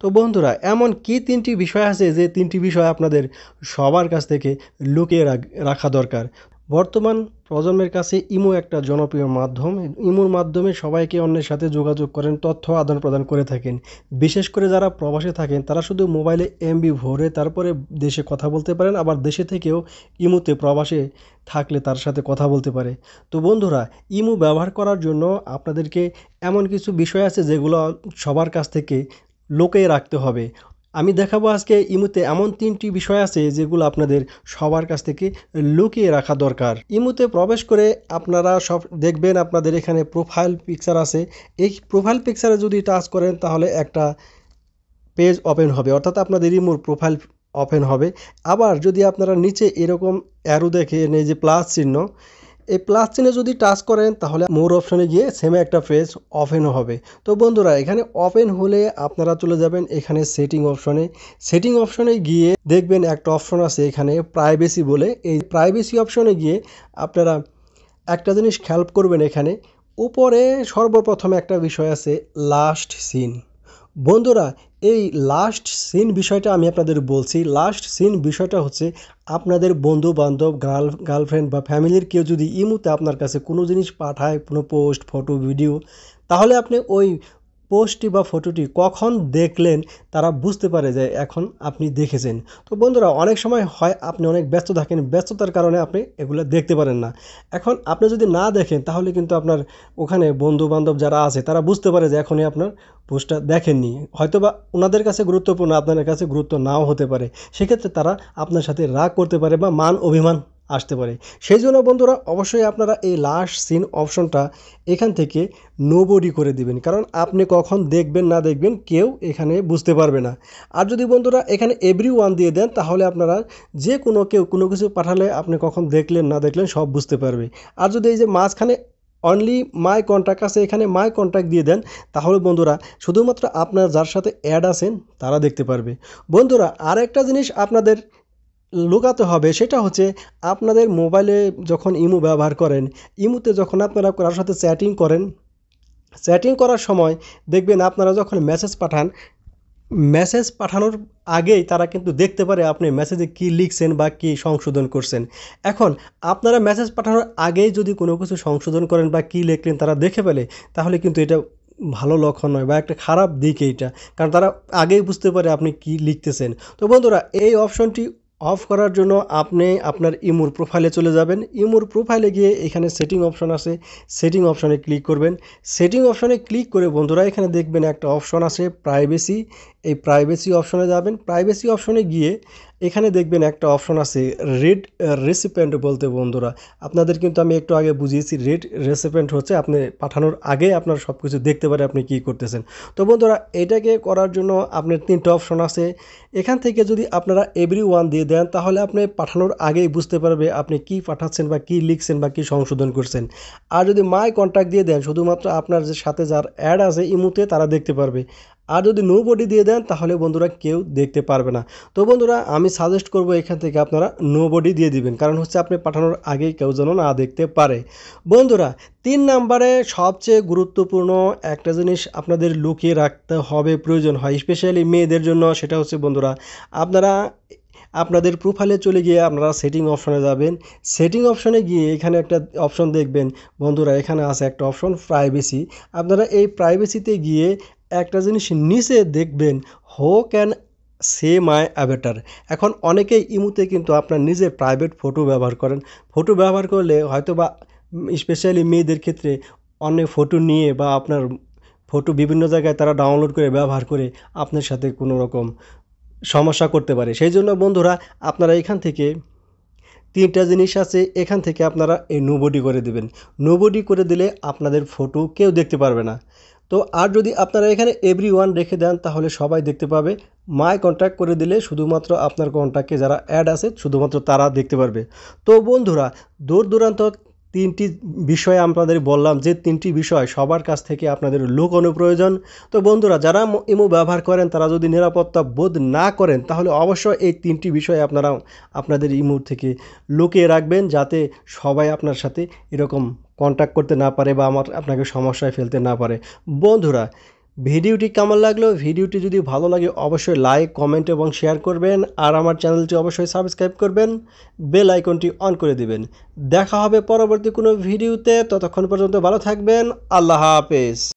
তো বন্ধুরা এমন কি তিনটি বিষয় আছে যে তিনটি বিষয় আপনাদের সবার কাছ থেকে লুকিয়ে রাখা দরকার বর্তমান প্রজন্মের কাছে ইমো একটা জনপ্রিয় মাধ্যম ইমোর মাধ্যমে সবাইকে অন্যের সাথে যোগাযোগ করেন তথ্য আদান প্রদান করে থাকেন বিশেষ করে যারা প্রবাসে থাকেন তারা শুধু মোবাইলে এমবি ভরে তারপরে দেশে কথা বলতে পারেন আবার দেশে থেকেও ইমোতে প্রবাসে থাকলে তার সাথে কথা বলতে পারে তো বন্ধুরা ইমো ব্যবহার করার জন্য আপনাদেরকে এমন কিছু বিষয় আছে যেগুলো সবার কাছ থেকে লোকে রাখতে হবে আমি দেখাবো আজকে ইমুতে এমন তিনটি বিষয় আছে যেগুলো আপনাদের সবার কাছ থেকে লুকিয়ে রাখা দরকার ইমুতে প্রবেশ করে আপনারা সব দেখবেন আপনাদের এখানে প্রোফাইল পিকচার আছে এই প্রোফাইল পিকচারে যদি টাচ করেন তাহলে একটা পেজ ওপেন হবে অর্থাৎ আপনাদের ইমুর প্রোফাইল ওপেন হবে আবার যদি আপনারা নিচে এরকম অ্যারো দেখেন এই যে প্লাস চিহ্ন এই প্লাস চিনে যদি টাচ করেন তাহলে মোর অপশনে গিয়ে সেমে একটা পেজ ওপেন হবে তো বন্ধুরা এখানে ওপেন হলে আপনারা চলে যাবেন এখানে সেটিং অপশনে সেটিং অপশনে গিয়ে দেখবেন একটা অপশন আছে এখানে প্রাইভেসি বলে এই প্রাইভেসি অপশনে গিয়ে আপনারা একটা জিনিস খেয়াল করবেন এখানে উপরে সর্বপ্রথম একটা বিষয় আছে লাস্ট সিন বন্ধুরা এই লাস্ট সিন বিষয়টা আমি আপনাদের বলছি লাস্ট সিন বিষয়টা হচ্ছে আপনাদের বন্ধু বান্ধব গার্ল গার্লফ্রেন্ড বা ফ্যামিলির কেউ যদি ইমুতে আপনার কাছে কোনো জিনিস পাঠায় কোনো পোস্ট ফটো ভিডিও তাহলে আপনি ওই পোস্টটি বা ফটোটি কখন দেখলেন তারা বুঝতে পারে যে এখন আপনি দেখেছেন তো বন্ধুরা অনেক সময় হয় আপনি অনেক ব্যস্ত থাকেন ব্যস্ততার কারণে আপনি এগুলো দেখতে পারেন না এখন আপনি যদি না দেখেন তাহলে কিন্তু আপনার ওখানে বন্ধু বান্ধব যারা আছে তারা বুঝতে পারে যে এখনই আপনার পোস্টটা দেখেননি হয়তো বা ওনাদের কাছে গুরুত্বপূর্ণ আপনাদের কাছে গুরুত্ব নাও হতে পারে সেক্ষেত্রে তারা আপনার সাথে রাগ করতে পারে বা মান অভিমান আসতে পারে সেই জন্য বন্ধুরা অবশ্যই আপনারা এই লাস্ট সিন অপশনটা এখান থেকে নোবডি করে দিবেন কারণ আপনি কখন দেখবেন না দেখবেন কেউ এখানে বুঝতে পারবে না আর যদি বন্ধুরা এখানে এভরি ওয়ান দিয়ে দেন তাহলে আপনারা যে কোনো কেউ কোনো কিছু পাঠালে আপনি কখন দেখলেন না দেখলেন সব বুঝতে পারবে আর যদি এই যে মাঝখানে অনলি মাই কন্ট্যাক্ট আছে এখানে মাই কন্ট্যাক্ট দিয়ে দেন তাহলে বন্ধুরা শুধুমাত্র আপনার যার সাথে অ্যাড আছেন তারা দেখতে পারবে বন্ধুরা আরেকটা জিনিস আপনাদের লুকাতে হবে সেটা হচ্ছে আপনাদের মোবাইলে যখন ইমো ব্যবহার করেন ইমোতে যখন আপনারা কারোর সাথে চ্যাটিং করেন চ্যাটিং করার সময় দেখবেন আপনারা যখন মেসেজ পাঠান মেসেজ পাঠানোর আগেই তারা কিন্তু দেখতে পারে আপনি মেসেজে কি লিখছেন বা কি সংশোধন করছেন এখন আপনারা মেসেজ পাঠানোর আগেই যদি কোনো কিছু সংশোধন করেন বা কি লিখলেন তারা দেখে ফেলে তাহলে কিন্তু এটা ভালো লক্ষণ নয় বা একটা খারাপ দিক এইটা কারণ তারা আগেই বুঝতে পারে আপনি কি লিখতেছেন তো বন্ধুরা এই অপশনটি অফ করার জন্য আপনি আপনার ইমুর প্রোফাইলে চলে যাবেন ইমুর প্রোফাইলে গিয়ে এখানে সেটিং অপশন আছে সেটিং অপশনে ক্লিক করবেন সেটিং অপশনে ক্লিক করে বন্ধুরা এখানে দেখবেন একটা অপশন আছে প্রাইভেসি এই প্রাইভেসি অপশনে যাবেন প্রাইভেসি অপশনে গিয়ে এখানে দেখবেন একটা অপশন আছে রেড রেসিপেন্ট বলতে বন্ধুরা আপনাদের কিন্তু আমি একটু আগে বুঝিয়েছি রেড রেসিপেন্ট হচ্ছে আপনি পাঠানোর আগে আপনার সব কিছু দেখতে পারে আপনি কি করতেছেন তো বন্ধুরা এটাকে করার জন্য আপনার তিনটা অপশন আছে এখান থেকে যদি আপনারা এভরি ওয়ান দিয়ে দেন তাহলে আপনি পাঠানোর আগেই বুঝতে পারবে আপনি কি পাঠাচ্ছেন বা কি লিখছেন বা কি সংশোধন করছেন আর যদি মাই কন্ট্যাক্ট দিয়ে দেন শুধুমাত্র আপনার যে সাথে যার অ্যাড আছে ইমুতে তারা দেখতে পারবে আর যদি নো বডি দিয়ে দেন তাহলে বন্ধুরা কেউ দেখতে পারবে না তো বন্ধুরা আমি সাজেস্ট করব এখান থেকে আপনারা নো বডি দিয়ে দিবেন কারণ হচ্ছে আপনি পাঠানোর আগেই কেউ যেন না দেখতে পারে বন্ধুরা তিন নাম্বারে সবচেয়ে গুরুত্বপূর্ণ একটা জিনিস আপনাদের লুকিয়ে রাখতে হবে প্রয়োজন হয় স্পেশালি মেয়েদের জন্য সেটা হচ্ছে বন্ধুরা আপনারা আপনাদের প্রোফাইলে চলে গিয়ে আপনারা সেটিং অপশনে যাবেন সেটিং অপশনে গিয়ে এখানে একটা অপশন দেখবেন বন্ধুরা এখানে আছে একটা অপশন প্রাইভেসি আপনারা এই প্রাইভেসিতে গিয়ে একটা জিনিস নিচে দেখবেন হো ক্যান সে মাই অ্যাভেটার এখন অনেকেই ইমুতে কিন্তু আপনার নিজের প্রাইভেট ফটো ব্যবহার করেন ফটো ব্যবহার করলে হয়তো বা স্পেশালি মেয়েদের ক্ষেত্রে অনেক ফটো নিয়ে বা আপনার ফটো বিভিন্ন জায়গায় তারা ডাউনলোড করে ব্যবহার করে আপনার সাথে কোনো রকম সমস্যা করতে পারে সেই জন্য বন্ধুরা আপনারা এখান থেকে তিনটা জিনিস আছে এখান থেকে আপনারা এই নোবডি করে দেবেন নোবডি করে দিলে আপনাদের ফটো কেউ দেখতে পারবে না তো আর যদি আপনারা এখানে এভরি ওয়ান রেখে দেন তাহলে সবাই দেখতে পাবে মাই কন্ট্যাক্ট করে দিলে শুধুমাত্র আপনার কন্ট্যাক্টে যারা অ্যাড আছে শুধুমাত্র তারা দেখতে পারবে তো বন্ধুরা দূর দূরান্ত তিনটি বিষয় আপনাদের বললাম যে তিনটি বিষয় সবার কাছ থেকে আপনাদের লোক প্রয়োজন তো বন্ধুরা যারা ইমো ব্যবহার করেন তারা যদি নিরাপত্তা বোধ না করেন তাহলে অবশ্যই এই তিনটি বিষয় আপনারা আপনাদের ইমো থেকে লুকিয়ে রাখবেন যাতে সবাই আপনার সাথে এরকম কন্ট্যাক্ট করতে না পারে বা আমার আপনাকে সমস্যায় ফেলতে না পারে বন্ধুরা ভিডিওটি কেমন লাগলো ভিডিওটি যদি ভালো লাগে অবশ্যই লাইক কমেন্ট এবং শেয়ার করবেন আর আমার চ্যানেলটি অবশ্যই সাবস্ক্রাইব করবেন বেল আইকনটি অন করে দিবেন দেখা হবে পরবর্তী কোনো ভিডিওতে ততক্ষণ পর্যন্ত ভালো থাকবেন আল্লাহ হাফেজ